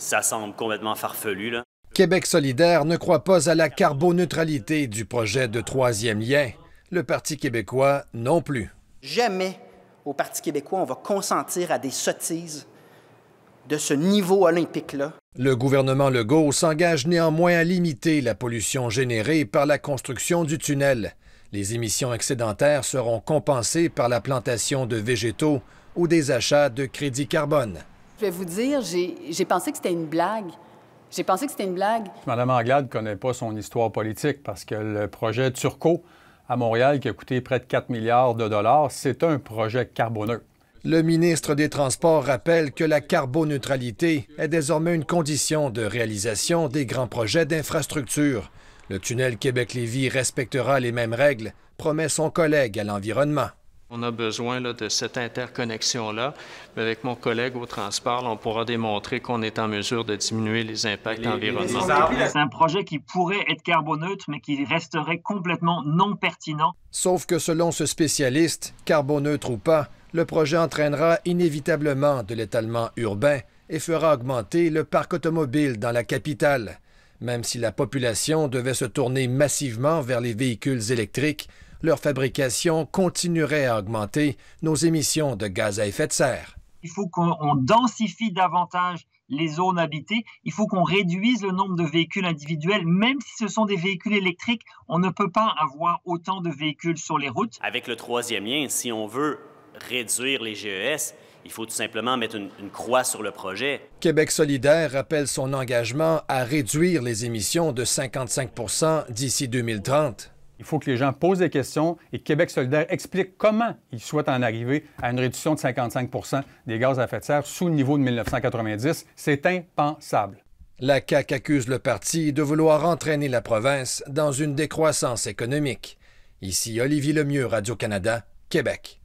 ça semble complètement farfelu. Là. Québec solidaire ne croit pas à la carboneutralité du projet de troisième lien. Le Parti québécois non plus. Jamais au Parti québécois on va consentir à des sottises de ce niveau olympique-là. Le gouvernement Legault s'engage néanmoins à limiter la pollution générée par la construction du tunnel. Les émissions excédentaires seront compensées par la plantation de végétaux ou des achats de crédits carbone. Je vais vous dire, j'ai pensé que c'était une blague. J'ai pensé que c'était une blague. Madame Anglade ne connaît pas son histoire politique parce que le projet Turco à Montréal, qui a coûté près de 4 milliards de dollars, c'est un projet carboneux. Le ministre des Transports rappelle que la carboneutralité est désormais une condition de réalisation des grands projets d'infrastructure. Le tunnel Québec-Lévis respectera les mêmes règles, promet son collègue à l'environnement. On a besoin de cette interconnexion-là. mais Avec mon collègue au transport, on pourra démontrer qu'on est en mesure de diminuer les impacts environnementaux. C'est un projet qui pourrait être carboneutre, mais qui resterait complètement non pertinent. Sauf que selon ce spécialiste, carboneutre ou pas, le projet entraînera inévitablement de l'étalement urbain et fera augmenter le parc automobile dans la capitale. Même si la population devait se tourner massivement vers les véhicules électriques, leur fabrication continuerait à augmenter nos émissions de gaz à effet de serre. Il faut qu'on densifie davantage les zones habitées. Il faut qu'on réduise le nombre de véhicules individuels. Même si ce sont des véhicules électriques, on ne peut pas avoir autant de véhicules sur les routes. Avec le troisième lien, si on veut réduire les GES, il faut tout simplement mettre une, croix sur le projet. Québec solidaire rappelle son engagement à réduire les émissions de 55 d'ici 2030. Il faut que les gens posent des questions et Québec solidaire explique comment ils souhaitent en arriver à une réduction de 55 des gaz à effet de serre sous le niveau de 1990. C'est impensable. La CAQ accuse le parti de vouloir entraîner la province dans une décroissance économique. Ici Olivier Lemieux, Radio-Canada, Québec.